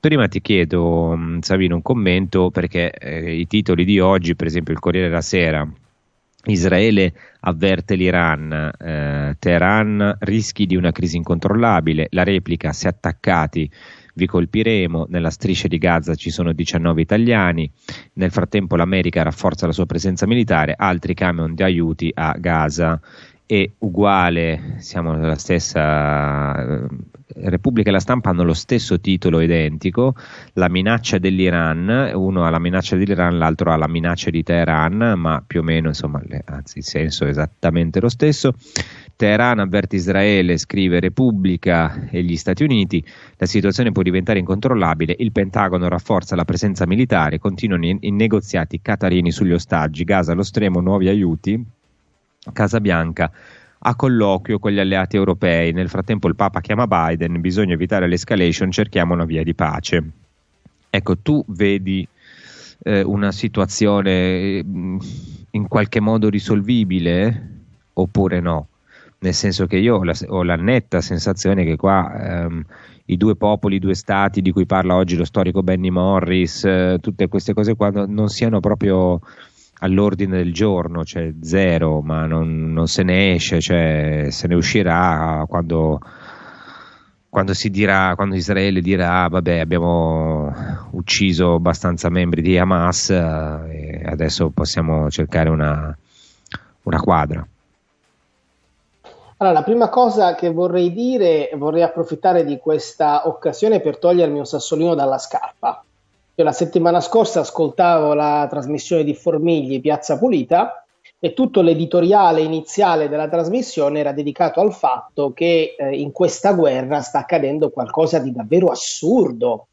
Prima ti chiedo, mm, Savino, un commento perché eh, i titoli di oggi, per esempio il Corriere della Sera, Israele avverte l'Iran, eh, Teheran rischi di una crisi incontrollabile, la replica se attaccati vi colpiremo, nella striscia di Gaza ci sono 19 italiani, nel frattempo l'America rafforza la sua presenza militare, altri camion di aiuti a Gaza è uguale, siamo nella stessa eh, Repubblica e la stampa hanno lo stesso titolo identico, la minaccia dell'Iran, uno ha la minaccia dell'Iran, l'altro ha la minaccia di Teheran, ma più o meno, insomma, anzi il senso è esattamente lo stesso. Teheran avverte Israele, scrive Repubblica e gli Stati Uniti, la situazione può diventare incontrollabile, il Pentagono rafforza la presenza militare, continuano i negoziati qatarini sugli ostaggi, Gaza allo stremo, nuovi aiuti Casa Bianca a colloquio con gli alleati europei. Nel frattempo il Papa chiama Biden, bisogna evitare l'escalation, cerchiamo una via di pace. Ecco, tu vedi eh, una situazione eh, in qualche modo risolvibile oppure no? Nel senso che io ho la, ho la netta sensazione che qua ehm, i due popoli, i due stati di cui parla oggi lo storico Benny Morris, eh, tutte queste cose qua non siano proprio all'ordine del giorno, cioè zero, ma non, non se ne esce, cioè se ne uscirà quando, quando, si dirà, quando Israele dirà vabbè abbiamo ucciso abbastanza membri di Hamas eh, e adesso possiamo cercare una, una quadra. Allora, la prima cosa che vorrei dire, vorrei approfittare di questa occasione per togliermi un sassolino dalla scarpa. Io la settimana scorsa ascoltavo la trasmissione di Formigli Piazza Pulita e tutto l'editoriale iniziale della trasmissione era dedicato al fatto che eh, in questa guerra sta accadendo qualcosa di davvero assurdo.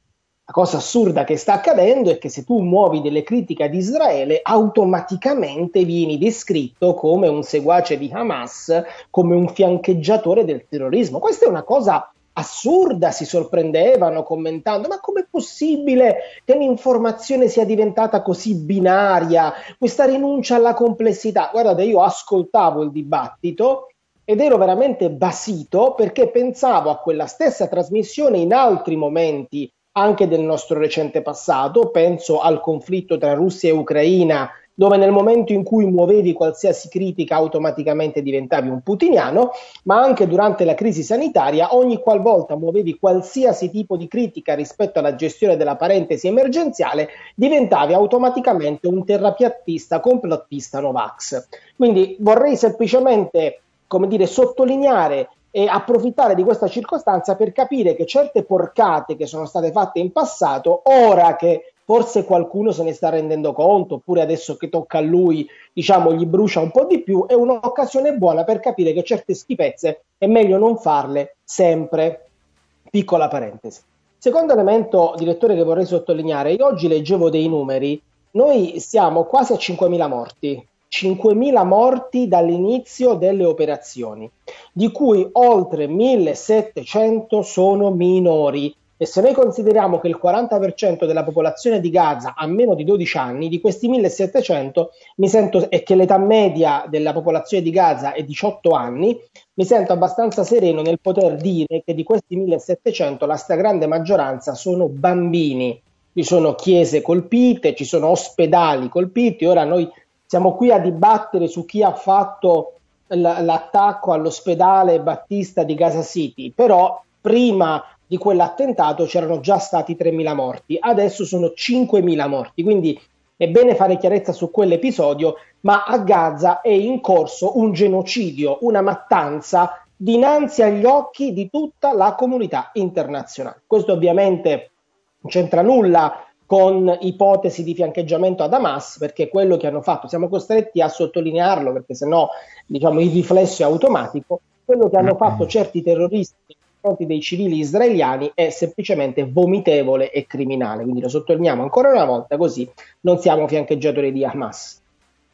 La cosa assurda che sta accadendo è che se tu muovi delle critiche ad Israele, automaticamente vieni descritto come un seguace di Hamas, come un fiancheggiatore del terrorismo. Questa è una cosa assurda, si sorprendevano commentando, ma com'è possibile che l'informazione sia diventata così binaria, questa rinuncia alla complessità? Guardate, io ascoltavo il dibattito ed ero veramente basito perché pensavo a quella stessa trasmissione in altri momenti anche del nostro recente passato, penso al conflitto tra Russia e Ucraina dove nel momento in cui muovevi qualsiasi critica automaticamente diventavi un putiniano, ma anche durante la crisi sanitaria, ogni qualvolta muovevi qualsiasi tipo di critica rispetto alla gestione della parentesi emergenziale, diventavi automaticamente un terrapiattista complottista Novax. Quindi vorrei semplicemente come dire, sottolineare e approfittare di questa circostanza per capire che certe porcate che sono state fatte in passato, ora che forse qualcuno se ne sta rendendo conto, oppure adesso che tocca a lui, diciamo, gli brucia un po' di più, è un'occasione buona per capire che certe schifezze è meglio non farle sempre. Piccola parentesi. Secondo elemento, direttore, che vorrei sottolineare, io oggi leggevo dei numeri, noi siamo quasi a 5.000 morti, 5.000 morti dall'inizio delle operazioni, di cui oltre 1.700 sono minori, e se noi consideriamo che il 40% della popolazione di Gaza ha meno di 12 anni, di questi 1700 mi sento, e che l'età media della popolazione di Gaza è 18 anni, mi sento abbastanza sereno nel poter dire che di questi 1700 la stragrande maggioranza sono bambini. Ci sono chiese colpite, ci sono ospedali colpiti, ora noi siamo qui a dibattere su chi ha fatto l'attacco all'ospedale Battista di Gaza City, però prima di quell'attentato c'erano già stati 3.000 morti, adesso sono 5.000 morti, quindi è bene fare chiarezza su quell'episodio, ma a Gaza è in corso un genocidio, una mattanza dinanzi agli occhi di tutta la comunità internazionale. Questo ovviamente non c'entra nulla con ipotesi di fiancheggiamento ad Hamas, perché è quello che hanno fatto, siamo costretti a sottolinearlo perché sennò diciamo, il riflesso è automatico, quello che hanno fatto certi terroristi confronti dei civili israeliani è semplicemente vomitevole e criminale. Quindi lo sottolineiamo ancora una volta, così non siamo fiancheggiatori di Hamas.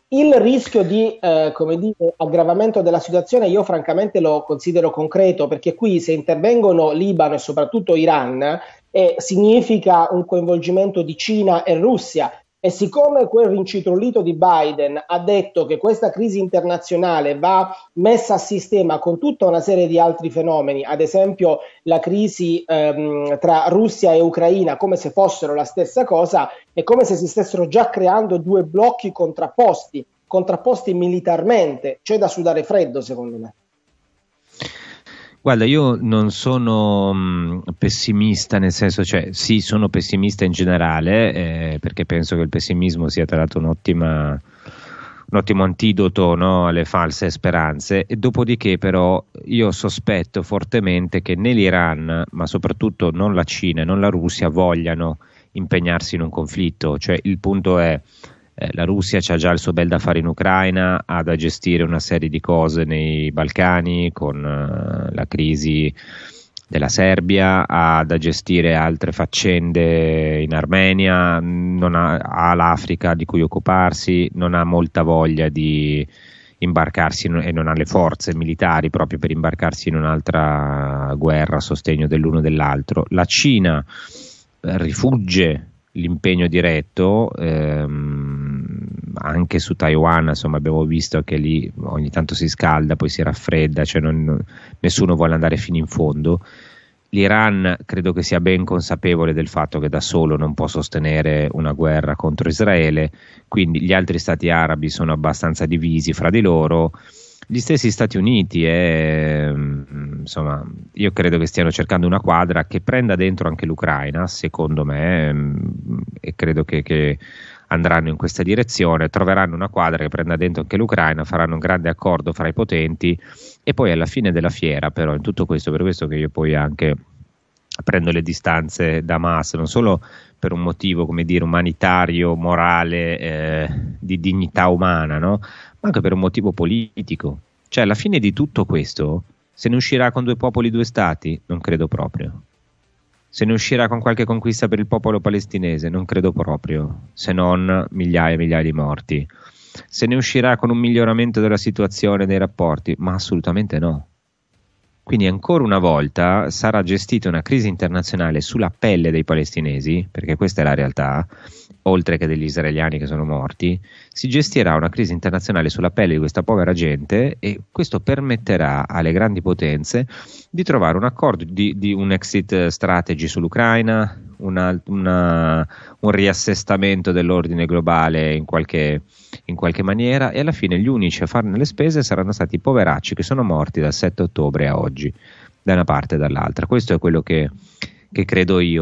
Il rischio di eh, dire, aggravamento della situazione io francamente lo considero concreto perché qui se intervengono Libano e soprattutto Iran eh, significa un coinvolgimento di Cina e Russia e siccome quel rincitrolito di Biden ha detto che questa crisi internazionale va messa a sistema con tutta una serie di altri fenomeni, ad esempio la crisi ehm, tra Russia e Ucraina, come se fossero la stessa cosa, è come se si stessero già creando due blocchi contrapposti, contrapposti militarmente, c'è da sudare freddo secondo me. Guarda, io non sono pessimista, nel senso, cioè sì, sono pessimista in generale, eh, perché penso che il pessimismo sia tra l'altro un'ottima un ottimo antidoto no, alle false speranze. E dopodiché, però, io sospetto fortemente che né l'Iran, ma soprattutto non la Cina e non la Russia, vogliano impegnarsi in un conflitto. Cioè, il punto è eh, la Russia ha già il suo bel da fare in Ucraina, ha da gestire una serie di cose nei Balcani con eh, la crisi della Serbia, ha da gestire altre faccende in Armenia, ha, ha, l'Africa di cui occuparsi, non ha molta voglia di imbarcarsi e non ha le forze militari proprio per imbarcarsi in un'altra guerra a sostegno dell'uno e dell'altro. La Cina eh, rifugge l'impegno diretto, ehm, anche su Taiwan, insomma, abbiamo visto che lì ogni tanto si scalda, poi si raffredda, cioè non, nessuno vuole andare fino in fondo. L'Iran credo che sia ben consapevole del fatto che da solo non può sostenere una guerra contro Israele, quindi gli altri stati arabi sono abbastanza divisi fra di loro. Gli stessi Stati Uniti, eh, insomma, io credo che stiano cercando una quadra che prenda dentro anche l'Ucraina, secondo me, mm, e credo che, che andranno in questa direzione, troveranno una quadra che prenda dentro anche l'Ucraina, faranno un grande accordo fra i potenti e poi alla fine della fiera, però in tutto questo, per questo che io poi anche prendo le distanze da Hamas, non solo per un motivo, come dire, umanitario, morale, eh, di dignità umana, no? ma anche per un motivo politico. Cioè, alla fine di tutto questo, se ne uscirà con due popoli, due stati? Non credo proprio se ne uscirà con qualche conquista per il popolo palestinese, non credo proprio, se non migliaia e migliaia di morti. Se ne uscirà con un miglioramento della situazione dei rapporti, ma assolutamente no. Quindi ancora una volta sarà gestita una crisi internazionale sulla pelle dei palestinesi, perché questa è la realtà, oltre che degli israeliani che sono morti, si gestirà una crisi internazionale sulla pelle di questa povera gente e questo permetterà alle grandi potenze di trovare un accordo di, di un exit strategy sull'Ucraina, una, una, un riassestamento dell'ordine globale in qualche, in qualche maniera e alla fine gli unici a farne le spese saranno stati i poveracci che sono morti dal 7 ottobre a oggi, da una parte e dall'altra. Questo è quello che, che credo io.